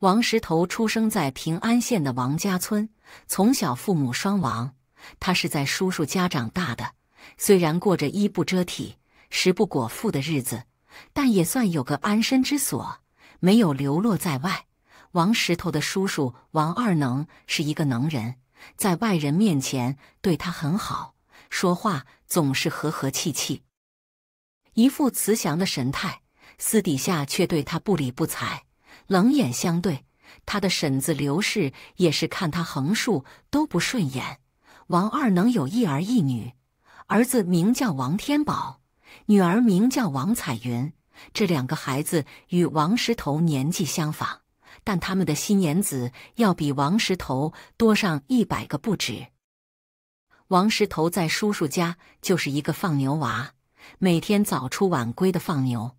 王石头出生在平安县的王家村，从小父母双亡，他是在叔叔家长大的。虽然过着衣不遮体、食不果腹的日子，但也算有个安身之所，没有流落在外。王石头的叔叔王二能是一个能人，在外人面前对他很好，说话总是和和气气，一副慈祥的神态；私底下却对他不理不睬。冷眼相对，他的婶子刘氏也是看他横竖都不顺眼。王二能有一儿一女，儿子名叫王天宝，女儿名叫王彩云。这两个孩子与王石头年纪相仿，但他们的心眼子要比王石头多上一百个不止。王石头在叔叔家就是一个放牛娃，每天早出晚归的放牛，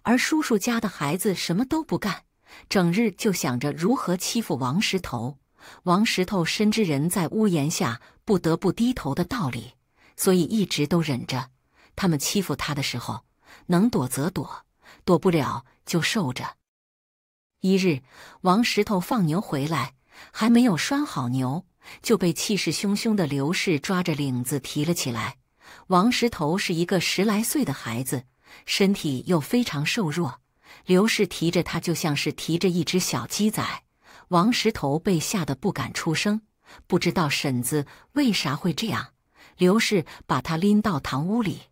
而叔叔家的孩子什么都不干。整日就想着如何欺负王石头。王石头深知人在屋檐下不得不低头的道理，所以一直都忍着。他们欺负他的时候，能躲则躲，躲不了就受着。一日，王石头放牛回来，还没有拴好牛，就被气势汹汹的刘氏抓着领子提了起来。王石头是一个十来岁的孩子，身体又非常瘦弱。刘氏提着他就像是提着一只小鸡仔，王石头被吓得不敢出声，不知道婶子为啥会这样。刘氏把他拎到堂屋里，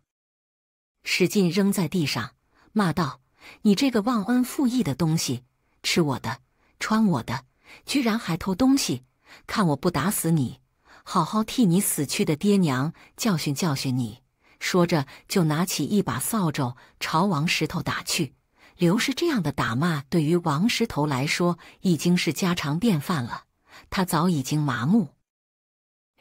使劲扔在地上，骂道：“你这个忘恩负义的东西，吃我的，穿我的，居然还偷东西！看我不打死你！好好替你死去的爹娘教训教训你！”说着，就拿起一把扫帚朝王石头打去。刘氏这样的打骂，对于王石头来说已经是家常便饭了。他早已经麻木，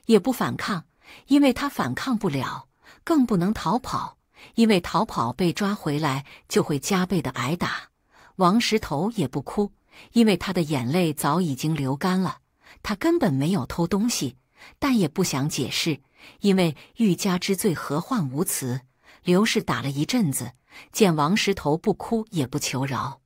也不反抗，因为他反抗不了，更不能逃跑，因为逃跑被抓回来就会加倍的挨打。王石头也不哭，因为他的眼泪早已经流干了。他根本没有偷东西，但也不想解释，因为欲加之罪，何患无辞。刘氏打了一阵子，见王石头不哭也不求饶，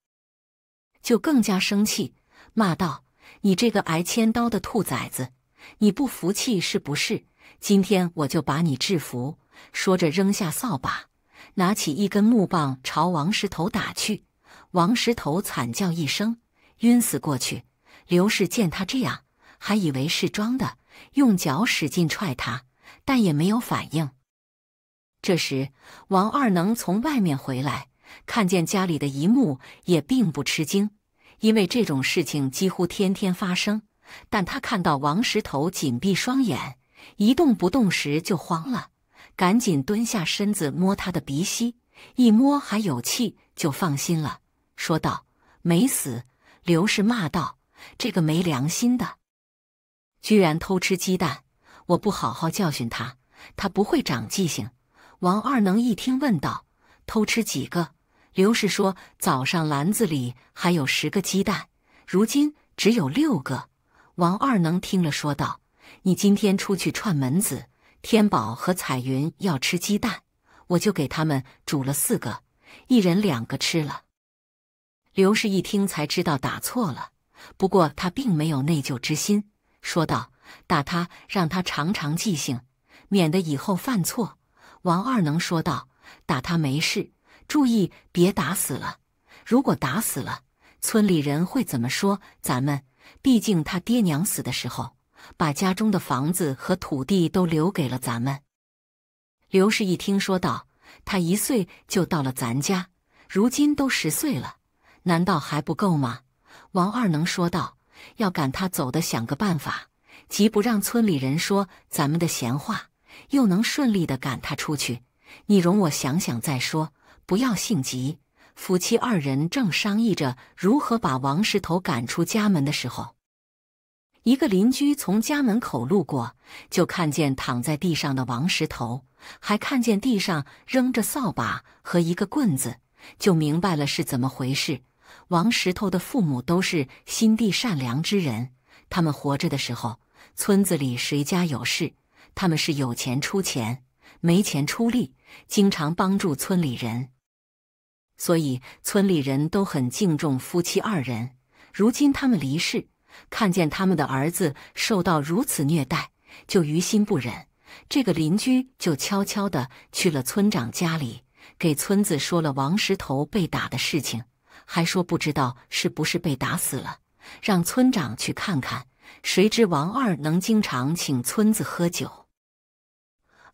就更加生气，骂道：“你这个挨千刀的兔崽子，你不服气是不是？今天我就把你制服！”说着扔下扫把，拿起一根木棒朝王石头打去。王石头惨叫一声，晕死过去。刘氏见他这样，还以为是装的，用脚使劲踹他，但也没有反应。这时，王二能从外面回来，看见家里的一幕也并不吃惊，因为这种事情几乎天天发生。但他看到王石头紧闭双眼，一动不动时就慌了，赶紧蹲下身子摸他的鼻息，一摸还有气，就放心了，说道：“没死。”刘氏骂道：“这个没良心的，居然偷吃鸡蛋！我不好好教训他，他不会长记性。”王二能一听，问道：“偷吃几个？”刘氏说：“早上篮子里还有十个鸡蛋，如今只有六个。”王二能听了，说道：“你今天出去串门子，天宝和彩云要吃鸡蛋，我就给他们煮了四个，一人两个吃了。”刘氏一听，才知道打错了，不过他并没有内疚之心，说道：“打他，让他长长记性，免得以后犯错。”王二能说道：“打他没事，注意别打死了。如果打死了，村里人会怎么说咱们？毕竟他爹娘死的时候，把家中的房子和土地都留给了咱们。”刘氏一听说道：“他一岁就到了咱家，如今都十岁了，难道还不够吗？”王二能说道：“要赶他走的，想个办法，急不让村里人说咱们的闲话。”又能顺利的赶他出去？你容我想想再说，不要性急。夫妻二人正商议着如何把王石头赶出家门的时候，一个邻居从家门口路过，就看见躺在地上的王石头，还看见地上扔着扫把和一个棍子，就明白了是怎么回事。王石头的父母都是心地善良之人，他们活着的时候，村子里谁家有事。他们是有钱出钱，没钱出力，经常帮助村里人，所以村里人都很敬重夫妻二人。如今他们离世，看见他们的儿子受到如此虐待，就于心不忍。这个邻居就悄悄的去了村长家里，给村子说了王石头被打的事情，还说不知道是不是被打死了，让村长去看看。谁知王二能经常请村子喝酒。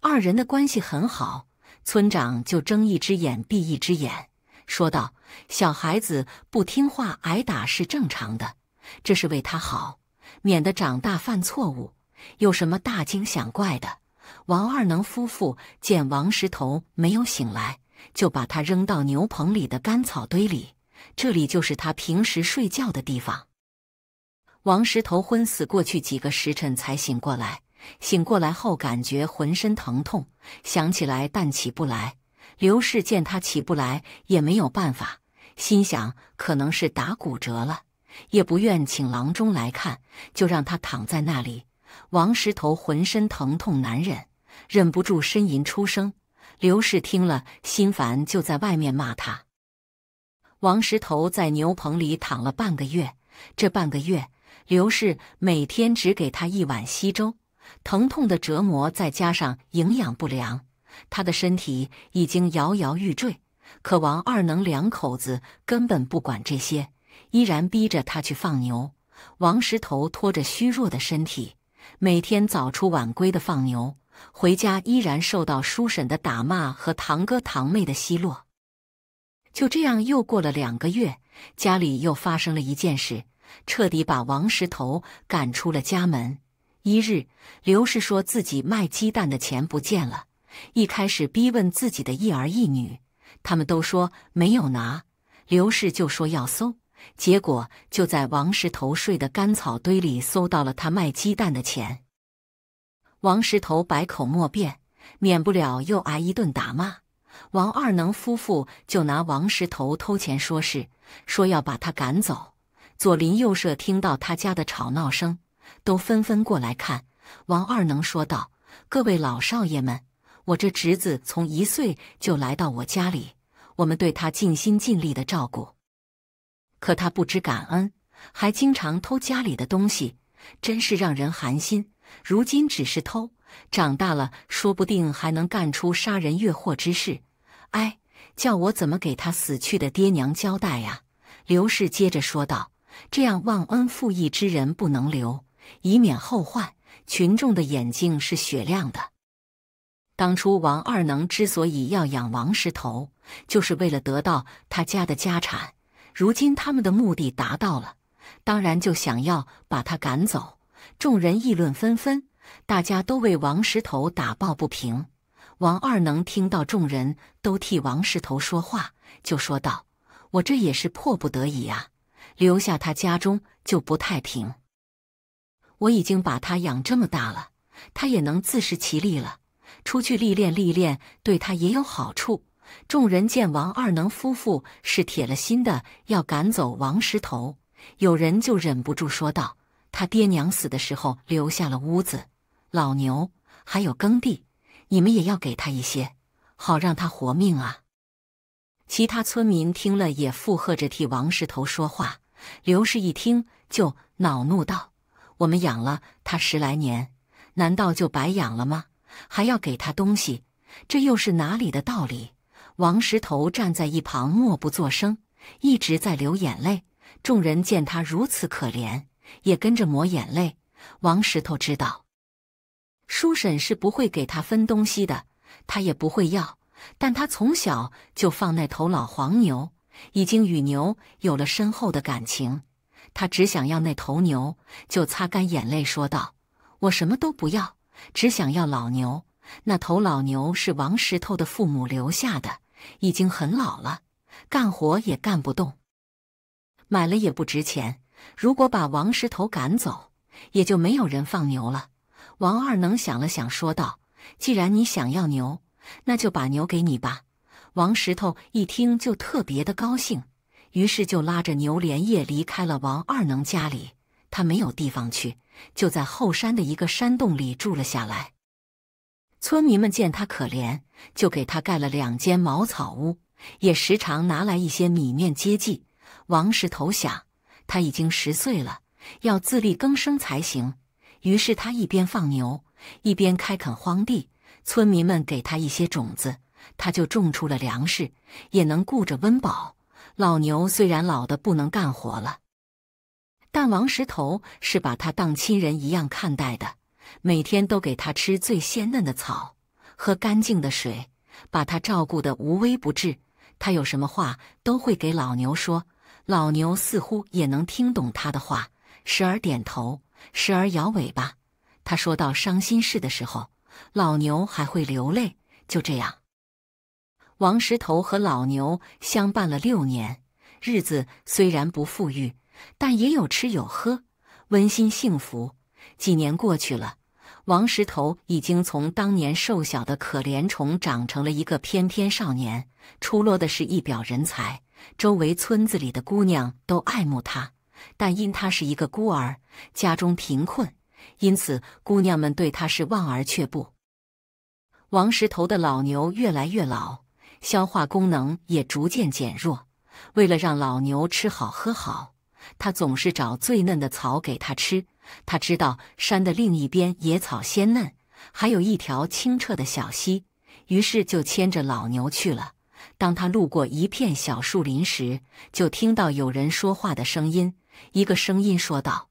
二人的关系很好，村长就睁一只眼闭一只眼，说道：“小孩子不听话挨打是正常的，这是为他好，免得长大犯错误，有什么大惊小怪的。”王二能夫妇见王石头没有醒来，就把他扔到牛棚里的干草堆里，这里就是他平时睡觉的地方。王石头昏死过去几个时辰才醒过来。醒过来后，感觉浑身疼痛，想起来但起不来。刘氏见他起不来，也没有办法，心想可能是打骨折了，也不愿请郎中来看，就让他躺在那里。王石头浑身疼痛难忍，忍不住呻吟出声。刘氏听了心烦，就在外面骂他。王石头在牛棚里躺了半个月，这半个月，刘氏每天只给他一碗稀粥。疼痛的折磨，再加上营养不良，他的身体已经摇摇欲坠。可王二能两口子根本不管这些，依然逼着他去放牛。王石头拖着虚弱的身体，每天早出晚归的放牛，回家依然受到叔婶的打骂和堂哥堂妹的奚落。就这样，又过了两个月，家里又发生了一件事，彻底把王石头赶出了家门。一日，刘氏说自己卖鸡蛋的钱不见了，一开始逼问自己的一儿一女，他们都说没有拿，刘氏就说要搜，结果就在王石头睡的干草堆里搜到了他卖鸡蛋的钱。王石头百口莫辩，免不了又挨一顿打骂。王二能夫妇就拿王石头偷钱说事，说要把他赶走。左邻右舍听到他家的吵闹声。都纷纷过来看。王二能说道：“各位老少爷们，我这侄子从一岁就来到我家里，我们对他尽心尽力的照顾，可他不知感恩，还经常偷家里的东西，真是让人寒心。如今只是偷，长大了说不定还能干出杀人越货之事。哎，叫我怎么给他死去的爹娘交代呀？”刘氏接着说道：“这样忘恩负义之人不能留。”以免后患，群众的眼睛是雪亮的。当初王二能之所以要养王石头，就是为了得到他家的家产。如今他们的目的达到了，当然就想要把他赶走。众人议论纷纷，大家都为王石头打抱不平。王二能听到众人都替王石头说话，就说道：“我这也是迫不得已啊，留下他家中就不太平。”我已经把他养这么大了，他也能自食其力了。出去历练历练，对他也有好处。众人见王二能夫妇是铁了心的要赶走王石头，有人就忍不住说道：“他爹娘死的时候留下了屋子、老牛还有耕地，你们也要给他一些，好让他活命啊！”其他村民听了也附和着替王石头说话。刘氏一听就恼怒道。我们养了它十来年，难道就白养了吗？还要给他东西，这又是哪里的道理？王石头站在一旁默不作声，一直在流眼泪。众人见他如此可怜，也跟着抹眼泪。王石头知道，叔婶是不会给他分东西的，他也不会要。但他从小就放那头老黄牛，已经与牛有了深厚的感情。他只想要那头牛，就擦干眼泪说道：“我什么都不要，只想要老牛。那头老牛是王石头的父母留下的，已经很老了，干活也干不动，买了也不值钱。如果把王石头赶走，也就没有人放牛了。”王二能想了想，说道：“既然你想要牛，那就把牛给你吧。”王石头一听就特别的高兴。于是就拉着牛连夜离开了王二能家里。他没有地方去，就在后山的一个山洞里住了下来。村民们见他可怜，就给他盖了两间茅草屋，也时常拿来一些米面接济。王石头想，他已经十岁了，要自力更生才行。于是他一边放牛，一边开垦荒地。村民们给他一些种子，他就种出了粮食，也能顾着温饱。老牛虽然老的不能干活了，但王石头是把他当亲人一样看待的，每天都给他吃最鲜嫩的草，喝干净的水，把他照顾的无微不至。他有什么话都会给老牛说，老牛似乎也能听懂他的话，时而点头，时而摇尾巴。他说到伤心事的时候，老牛还会流泪。就这样。王石头和老牛相伴了六年，日子虽然不富裕，但也有吃有喝，温馨幸福。几年过去了，王石头已经从当年瘦小的可怜虫长成了一个翩翩少年，出落的是一表人才。周围村子里的姑娘都爱慕他，但因他是一个孤儿，家中贫困，因此姑娘们对他是望而却步。王石头的老牛越来越老。消化功能也逐渐减弱。为了让老牛吃好喝好，他总是找最嫩的草给它吃。他知道山的另一边野草鲜嫩，还有一条清澈的小溪，于是就牵着老牛去了。当他路过一片小树林时，就听到有人说话的声音。一个声音说道：“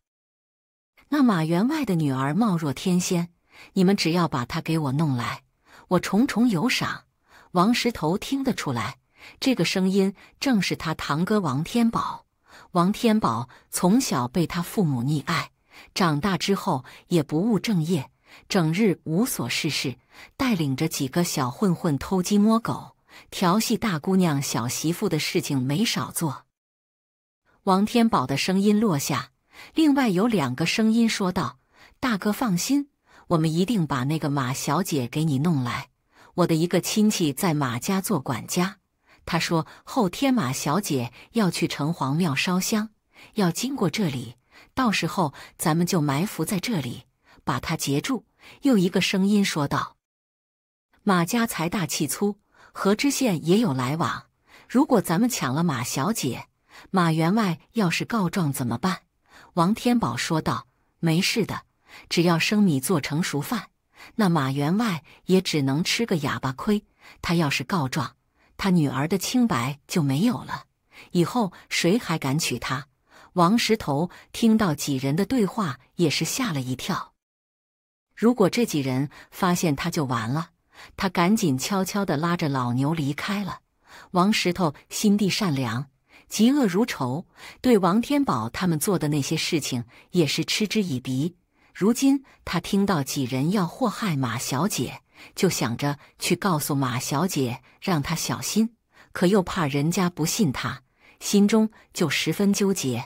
那马员外的女儿貌若天仙，你们只要把她给我弄来，我重重有赏。”王石头听得出来，这个声音正是他堂哥王天宝。王天宝从小被他父母溺爱，长大之后也不务正业，整日无所事事，带领着几个小混混偷鸡摸狗、调戏大姑娘、小媳妇的事情没少做。王天宝的声音落下，另外有两个声音说道：“大哥放心，我们一定把那个马小姐给你弄来。”我的一个亲戚在马家做管家，他说后天马小姐要去城隍庙烧香，要经过这里，到时候咱们就埋伏在这里，把她截住。又一个声音说道：“马家财大气粗，和知县也有来往，如果咱们抢了马小姐，马员外要是告状怎么办？”王天宝说道：“没事的，只要生米做成熟饭。”那马员外也只能吃个哑巴亏。他要是告状，他女儿的清白就没有了，以后谁还敢娶她？王石头听到几人的对话，也是吓了一跳。如果这几人发现他就完了，他赶紧悄悄地拉着老牛离开了。王石头心地善良，嫉恶如仇，对王天宝他们做的那些事情也是嗤之以鼻。如今他听到几人要祸害马小姐，就想着去告诉马小姐，让她小心，可又怕人家不信他，心中就十分纠结。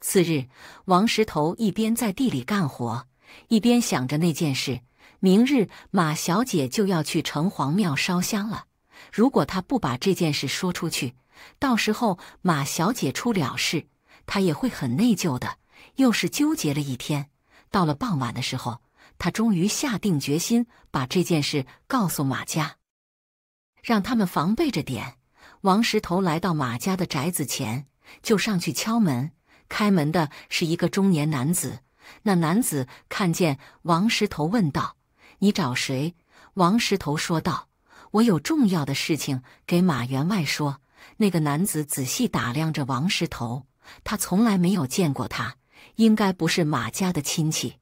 次日，王石头一边在地里干活，一边想着那件事。明日马小姐就要去城隍庙烧香了，如果他不把这件事说出去，到时候马小姐出了事，他也会很内疚的。又是纠结了一天。到了傍晚的时候，他终于下定决心把这件事告诉马家，让他们防备着点。王石头来到马家的宅子前，就上去敲门。开门的是一个中年男子。那男子看见王石头，问道：“你找谁？”王石头说道：“我有重要的事情给马员外说。”那个男子仔细打量着王石头，他从来没有见过他。应该不是马家的亲戚，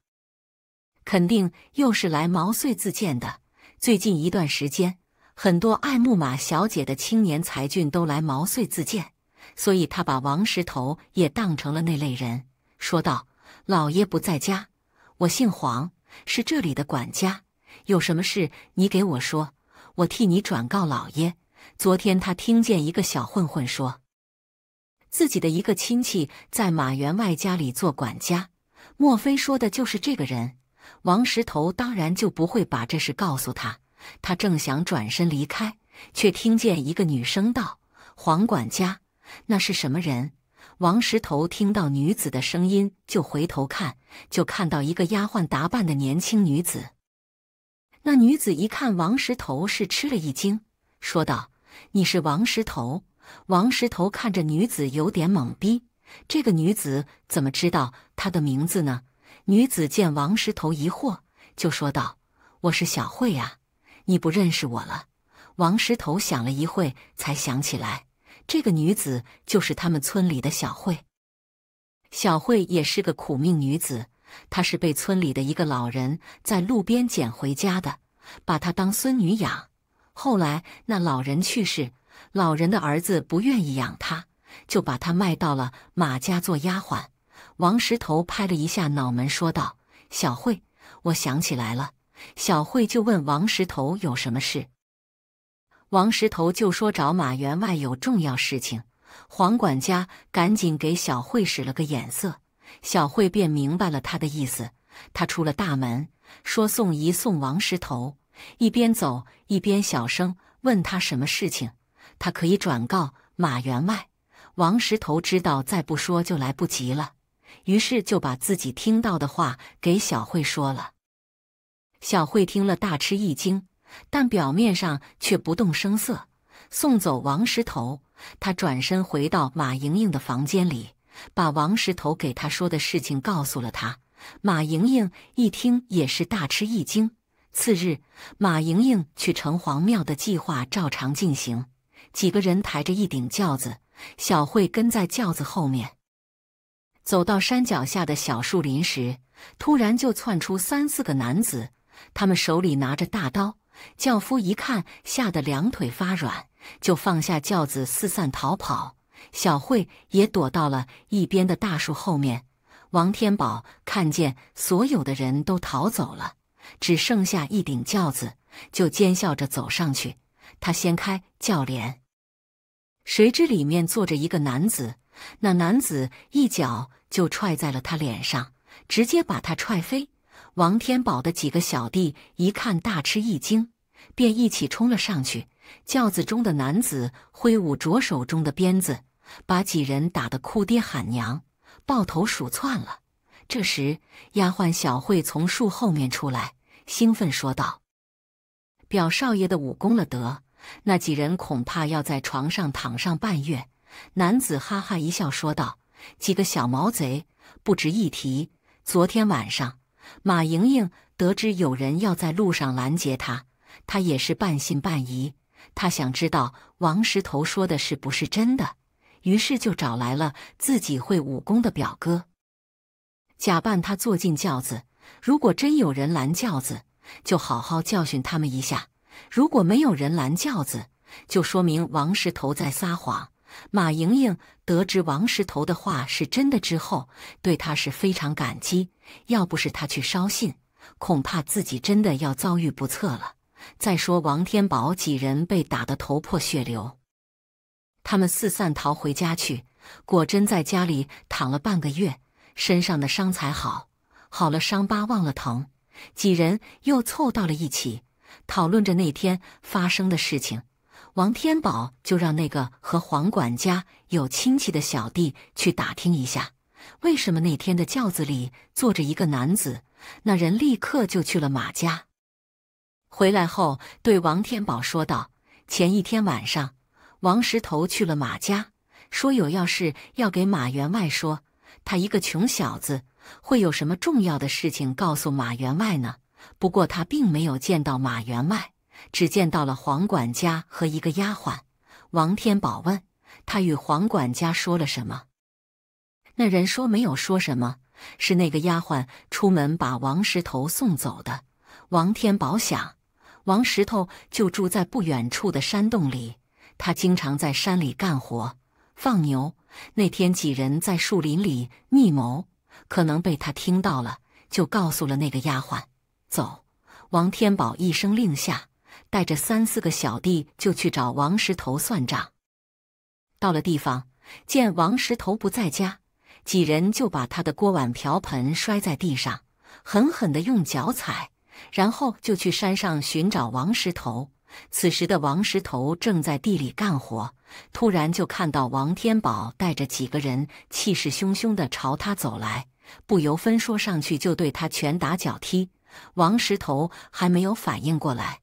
肯定又是来毛遂自荐的。最近一段时间，很多爱慕马小姐的青年才俊都来毛遂自荐，所以他把王石头也当成了那类人，说道：“老爷不在家，我姓黄，是这里的管家，有什么事你给我说，我替你转告老爷。”昨天他听见一个小混混说。自己的一个亲戚在马员外家里做管家，莫非说的就是这个人？王石头当然就不会把这事告诉他。他正想转身离开，却听见一个女生道：“黄管家，那是什么人？”王石头听到女子的声音，就回头看，就看到一个丫鬟打扮的年轻女子。那女子一看王石头，是吃了一惊，说道：“你是王石头？”王石头看着女子，有点懵逼。这个女子怎么知道她的名字呢？女子见王石头疑惑，就说道：“我是小慧啊，你不认识我了？”王石头想了一会，才想起来，这个女子就是他们村里的小慧。小慧也是个苦命女子，她是被村里的一个老人在路边捡回家的，把她当孙女养。后来那老人去世。老人的儿子不愿意养他，就把他卖到了马家做丫鬟。王石头拍了一下脑门，说道：“小慧，我想起来了。”小慧就问王石头有什么事。王石头就说找马员外有重要事情。黄管家赶紧给小慧使了个眼色，小慧便明白了他的意思。他出了大门，说送一送王石头，一边走一边小声问他什么事情。他可以转告马员外，王石头知道再不说就来不及了，于是就把自己听到的话给小慧说了。小慧听了大吃一惊，但表面上却不动声色。送走王石头，他转身回到马莹莹的房间里，把王石头给他说的事情告诉了她。马莹莹一听也是大吃一惊。次日，马莹莹去城隍庙的计划照常进行。几个人抬着一顶轿子，小慧跟在轿子后面。走到山脚下的小树林时，突然就窜出三四个男子，他们手里拿着大刀。轿夫一看，吓得两腿发软，就放下轿子，四散逃跑。小慧也躲到了一边的大树后面。王天宝看见所有的人都逃走了，只剩下一顶轿子，就奸笑着走上去。他掀开轿帘。谁知里面坐着一个男子，那男子一脚就踹在了他脸上，直接把他踹飞。王天宝的几个小弟一看大吃一惊，便一起冲了上去。轿子中的男子挥舞着手中的鞭子，把几人打得哭爹喊娘，抱头鼠窜了。这时，丫鬟小慧从树后面出来，兴奋说道：“表少爷的武功了得！”那几人恐怕要在床上躺上半月。男子哈哈一笑，说道：“几个小毛贼，不值一提。”昨天晚上，马莹莹得知有人要在路上拦截她，她也是半信半疑。她想知道王石头说的是不是真的，于是就找来了自己会武功的表哥，假扮他坐进轿子。如果真有人拦轿子，就好好教训他们一下。如果没有人拦轿子，就说明王石头在撒谎。马莹莹得知王石头的话是真的之后，对他是非常感激。要不是他去捎信，恐怕自己真的要遭遇不测了。再说王天宝几人被打得头破血流，他们四散逃回家去，果真在家里躺了半个月，身上的伤才好。好了，伤疤忘了疼，几人又凑到了一起。讨论着那天发生的事情，王天宝就让那个和黄管家有亲戚的小弟去打听一下，为什么那天的轿子里坐着一个男子。那人立刻就去了马家，回来后对王天宝说道：“前一天晚上，王石头去了马家，说有要事要给马员外说。他一个穷小子，会有什么重要的事情告诉马员外呢？”不过他并没有见到马员外，只见到了黄管家和一个丫鬟。王天宝问他与黄管家说了什么，那人说没有说什么，是那个丫鬟出门把王石头送走的。王天宝想，王石头就住在不远处的山洞里，他经常在山里干活放牛。那天几人在树林里密谋，可能被他听到了，就告诉了那个丫鬟。走，王天宝一声令下，带着三四个小弟就去找王石头算账。到了地方，见王石头不在家，几人就把他的锅碗瓢盆摔在地上，狠狠的用脚踩，然后就去山上寻找王石头。此时的王石头正在地里干活，突然就看到王天宝带着几个人气势汹汹的朝他走来，不由分说上去就对他拳打脚踢。王石头还没有反应过来，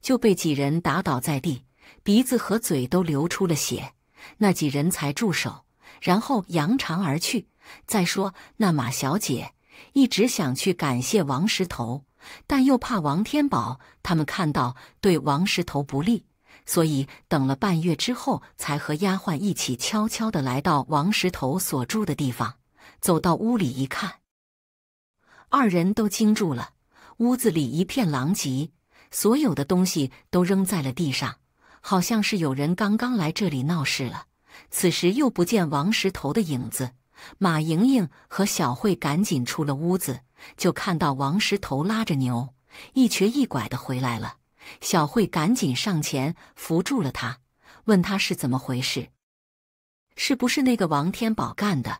就被几人打倒在地，鼻子和嘴都流出了血。那几人才住手，然后扬长而去。再说那马小姐一直想去感谢王石头，但又怕王天宝他们看到对王石头不利，所以等了半月之后，才和丫鬟一起悄悄的来到王石头所住的地方，走到屋里一看。二人都惊住了，屋子里一片狼藉，所有的东西都扔在了地上，好像是有人刚刚来这里闹事了。此时又不见王石头的影子，马莹莹和小慧赶紧出了屋子，就看到王石头拉着牛一瘸一拐的回来了。小慧赶紧上前扶住了他，问他是怎么回事，是不是那个王天宝干的？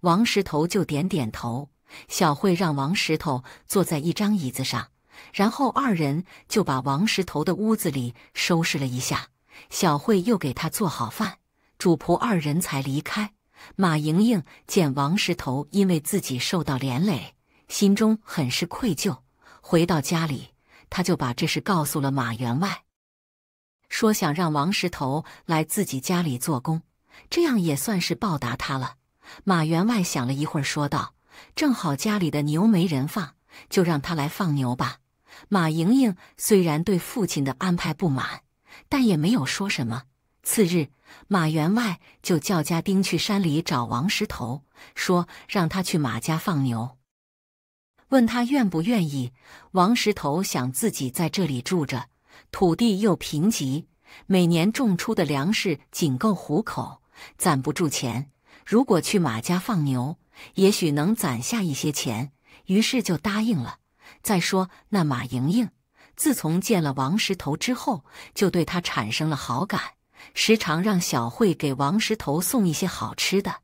王石头就点点头。小慧让王石头坐在一张椅子上，然后二人就把王石头的屋子里收拾了一下。小慧又给他做好饭，主仆二人才离开。马莹莹见王石头因为自己受到连累，心中很是愧疚。回到家里，她就把这事告诉了马员外，说想让王石头来自己家里做工，这样也算是报答他了。马员外想了一会儿，说道。正好家里的牛没人放，就让他来放牛吧。马莹莹虽然对父亲的安排不满，但也没有说什么。次日，马员外就叫家丁去山里找王石头，说让他去马家放牛，问他愿不愿意。王石头想自己在这里住着，土地又贫瘠，每年种出的粮食仅够糊口，攒不住钱。如果去马家放牛，也许能攒下一些钱，于是就答应了。再说那马莹莹，自从见了王石头之后，就对他产生了好感，时常让小慧给王石头送一些好吃的。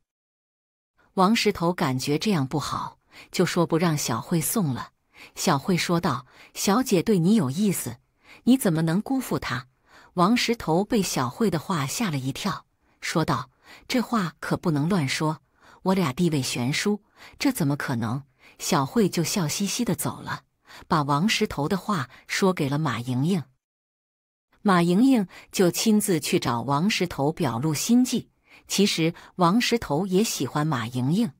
王石头感觉这样不好，就说不让小慧送了。小慧说道：“小姐对你有意思，你怎么能辜负她？”王石头被小慧的话吓了一跳，说道：“这话可不能乱说。”我俩地位悬殊，这怎么可能？小慧就笑嘻嘻的走了，把王石头的话说给了马莹莹。马莹莹就亲自去找王石头表露心迹。其实王石头也喜欢马莹莹，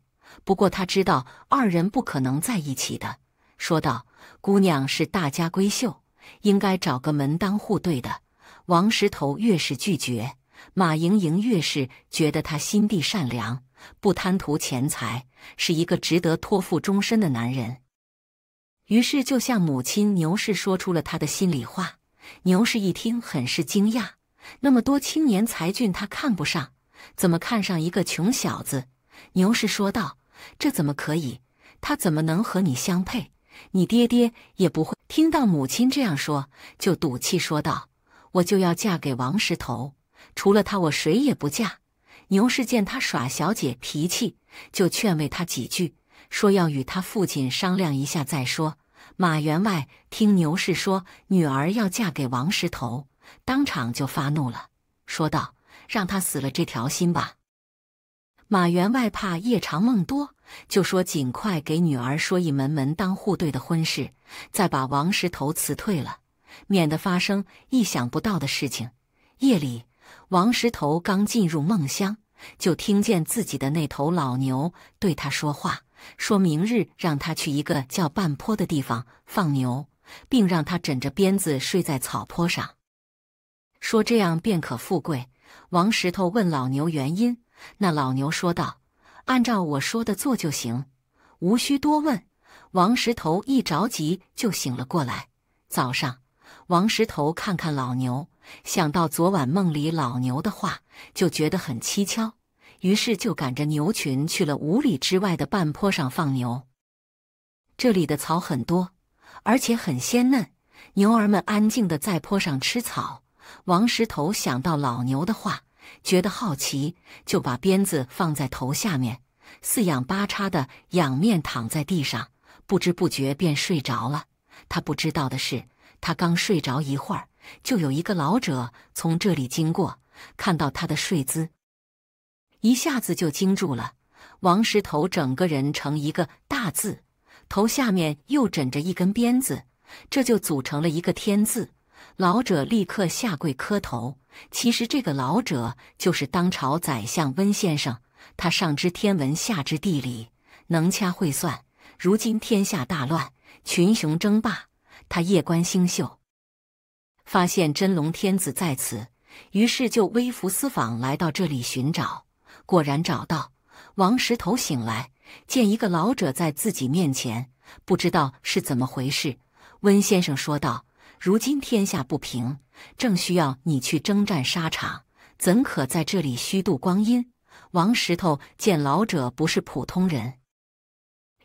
不过他知道二人不可能在一起的，说道：“姑娘是大家闺秀，应该找个门当户对的。”王石头越是拒绝，马莹莹越是觉得他心地善良。不贪图钱财，是一个值得托付终身的男人。于是就向母亲牛氏说出了他的心里话。牛氏一听，很是惊讶：那么多青年才俊，他看不上，怎么看上一个穷小子？牛氏说道：“这怎么可以？他怎么能和你相配？你爹爹也不会。”听到母亲这样说，就赌气说道：“我就要嫁给王石头，除了他，我谁也不嫁。”牛氏见他耍小姐脾气，就劝慰他几句，说要与他父亲商量一下再说。马员外听牛氏说女儿要嫁给王石头，当场就发怒了，说道：“让他死了这条心吧。”马员外怕夜长梦多，就说尽快给女儿说一门门当户对的婚事，再把王石头辞退了，免得发生意想不到的事情。夜里，王石头刚进入梦乡。就听见自己的那头老牛对他说话，说明日让他去一个叫半坡的地方放牛，并让他枕着鞭子睡在草坡上，说这样便可富贵。王石头问老牛原因，那老牛说道：“按照我说的做就行，无需多问。”王石头一着急就醒了过来。早上，王石头看看老牛。想到昨晚梦里老牛的话，就觉得很蹊跷，于是就赶着牛群去了五里之外的半坡上放牛。这里的草很多，而且很鲜嫩，牛儿们安静的在坡上吃草。王石头想到老牛的话，觉得好奇，就把鞭子放在头下面，四仰八叉地仰面躺在地上，不知不觉便睡着了。他不知道的是，他刚睡着一会儿。就有一个老者从这里经过，看到他的睡姿，一下子就惊住了。王石头整个人成一个大字，头下面又枕着一根鞭子，这就组成了一个天字。老者立刻下跪磕头。其实这个老者就是当朝宰相温先生，他上知天文，下知地理，能掐会算。如今天下大乱，群雄争霸，他夜观星宿。发现真龙天子在此，于是就微服私访来到这里寻找，果然找到。王石头醒来，见一个老者在自己面前，不知道是怎么回事。温先生说道：“如今天下不平，正需要你去征战沙场，怎可在这里虚度光阴？”王石头见老者不是普通人，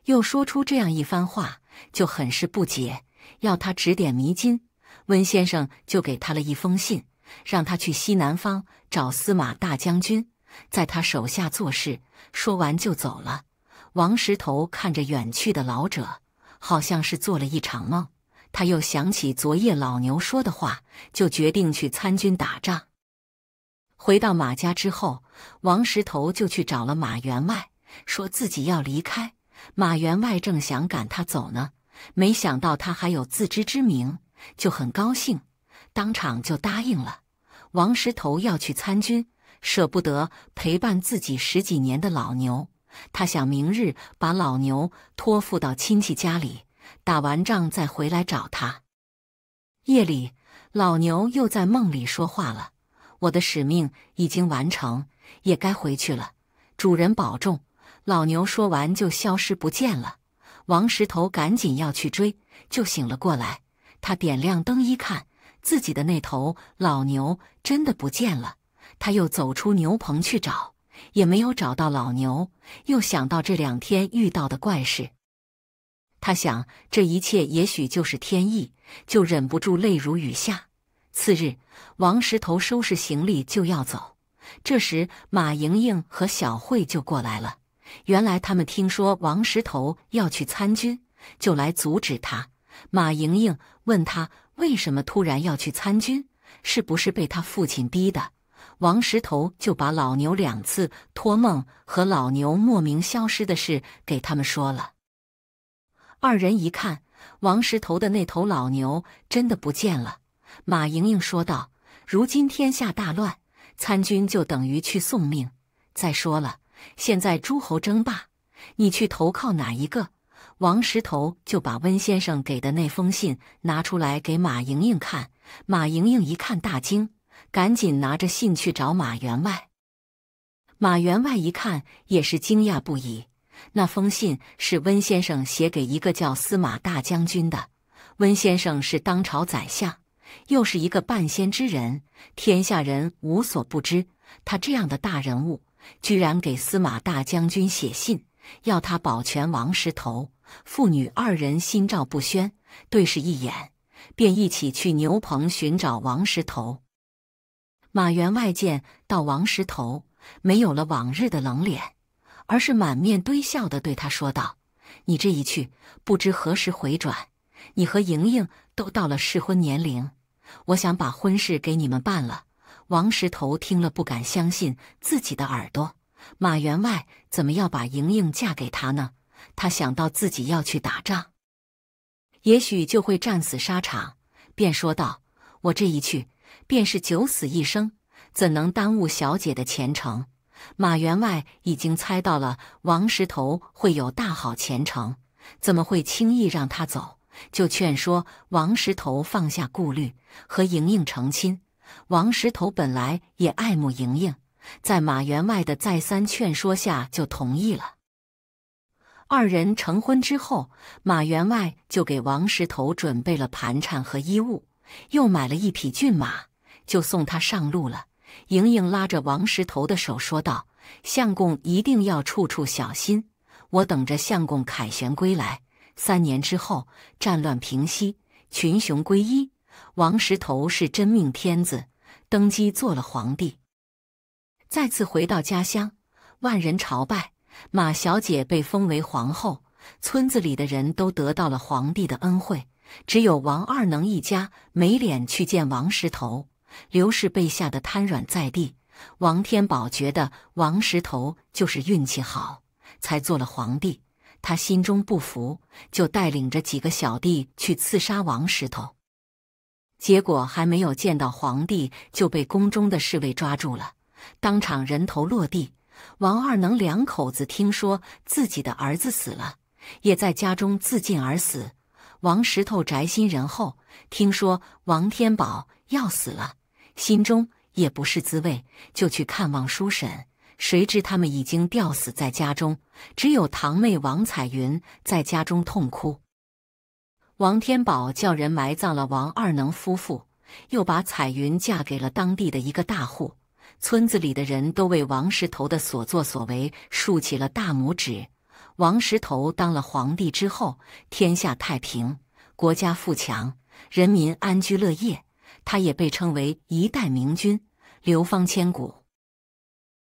又说出这样一番话，就很是不解，要他指点迷津。温先生就给他了一封信，让他去西南方找司马大将军，在他手下做事。说完就走了。王石头看着远去的老者，好像是做了一场梦。他又想起昨夜老牛说的话，就决定去参军打仗。回到马家之后，王石头就去找了马员外，说自己要离开。马员外正想赶他走呢，没想到他还有自知之明。就很高兴，当场就答应了。王石头要去参军，舍不得陪伴自己十几年的老牛，他想明日把老牛托付到亲戚家里，打完仗再回来找他。夜里，老牛又在梦里说话了：“我的使命已经完成，也该回去了，主人保重。”老牛说完就消失不见了。王石头赶紧要去追，就醒了过来。他点亮灯一看，自己的那头老牛真的不见了。他又走出牛棚去找，也没有找到老牛。又想到这两天遇到的怪事，他想这一切也许就是天意，就忍不住泪如雨下。次日，王石头收拾行李就要走，这时马莹莹和小慧就过来了。原来他们听说王石头要去参军，就来阻止他。马莹莹问他为什么突然要去参军，是不是被他父亲逼的？王石头就把老牛两次托梦和老牛莫名消失的事给他们说了。二人一看，王石头的那头老牛真的不见了。马莹莹说道：“如今天下大乱，参军就等于去送命。再说了，现在诸侯争霸，你去投靠哪一个？”王石头就把温先生给的那封信拿出来给马莹莹看，马莹莹一看大惊，赶紧拿着信去找马员外。马员外一看也是惊讶不已，那封信是温先生写给一个叫司马大将军的。温先生是当朝宰相，又是一个半仙之人，天下人无所不知。他这样的大人物，居然给司马大将军写信，要他保全王石头。父女二人心照不宣，对视一眼，便一起去牛棚寻找王石头。马员外见到王石头，没有了往日的冷脸，而是满面堆笑地对他说道：“你这一去，不知何时回转。你和盈盈都到了适婚年龄，我想把婚事给你们办了。”王石头听了，不敢相信自己的耳朵，马员外怎么要把盈盈嫁给他呢？他想到自己要去打仗，也许就会战死沙场，便说道：“我这一去，便是九死一生，怎能耽误小姐的前程？”马员外已经猜到了王石头会有大好前程，怎么会轻易让他走？就劝说王石头放下顾虑，和盈盈成亲。王石头本来也爱慕盈盈，在马员外的再三劝说下，就同意了。二人成婚之后，马员外就给王石头准备了盘缠和衣物，又买了一匹骏马，就送他上路了。莹莹拉着王石头的手说道：“相公一定要处处小心，我等着相公凯旋归来。三年之后，战乱平息，群雄归一，王石头是真命天子，登基做了皇帝，再次回到家乡，万人朝拜。”马小姐被封为皇后，村子里的人都得到了皇帝的恩惠，只有王二能一家没脸去见王石头。刘氏被吓得瘫软在地。王天宝觉得王石头就是运气好才做了皇帝，他心中不服，就带领着几个小弟去刺杀王石头。结果还没有见到皇帝，就被宫中的侍卫抓住了，当场人头落地。王二能两口子听说自己的儿子死了，也在家中自尽而死。王石头宅心仁厚，听说王天宝要死了，心中也不是滋味，就去看望叔婶。谁知他们已经吊死在家中，只有堂妹王彩云在家中痛哭。王天宝叫人埋葬了王二能夫妇，又把彩云嫁给了当地的一个大户。村子里的人都为王石头的所作所为竖起了大拇指。王石头当了皇帝之后，天下太平，国家富强，人民安居乐业，他也被称为一代明君，流芳千古。